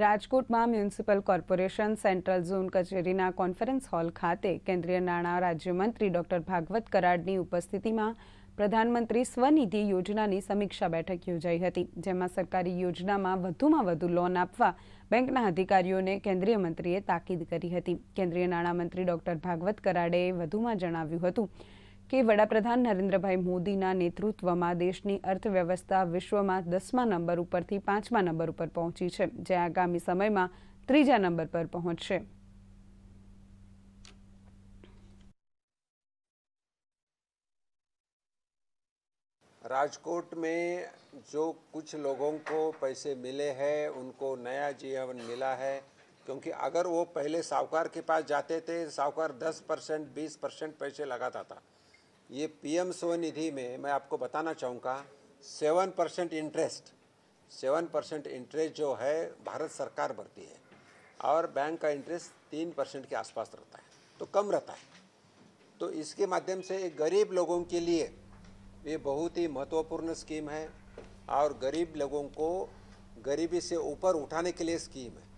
રાજકોટ માં municipal corporation central zone કચેરીના conference hall ખાતે કેન્દ્રીય નાણા રાજ્યમંત્રી ડોક્ટર ભાગવત કરાડની ઉપસ્થિતિમાં પ્રધાનમંત્રી સ્વનિધી યોજનાની સમીક્ષા બેઠક યોજાઈ હતી જેમાં સરકારી યોજનામાં વધુમાં વધુ લોન આપવા બેંકના અધિકારીઓને કેન્દ્રીય મંત્રીએ તાકીદ કરી હતી કેન્દ્રીય નાણા મંત્રી ડોક્ટર ભાગવત કરાડે વધુમાં જણાવ્યું હતું कि वाप्रधान नरेन्द्र भाई मोदी नेतृत्व में देश की अर्थव्यवस्था विश्व में दसमा नंबर पर पांचमा नंबर पर पहुंची है जै आगामी समय में तीजा नंबर पर पहुंच राजकोट में जो कुछ लोगों को पैसे मिले हैं उनको नया जीवन मिला है क्योंकि अगर वो पहले साहूकार के पास जाते थे साहूकार 10 परसेंट बीस परसेंट पैसे लगाता था ये पीएम स्वनिधि में मैं आपको बताना चाहूँगा seven percent interest seven percent interest जो है भारत सरकार भरती है और बैंक का इंटरेस्ट तीन परसेंट के आसपास रहता है तो कम रहता है तो इसके माध्यम से एक गरीब लोगों के लिए ये बहुत ही महत्वपूर्ण स्कीम है और गरीब लोगों को गरीबी से ऊपर उठाने के लिए स्कीम है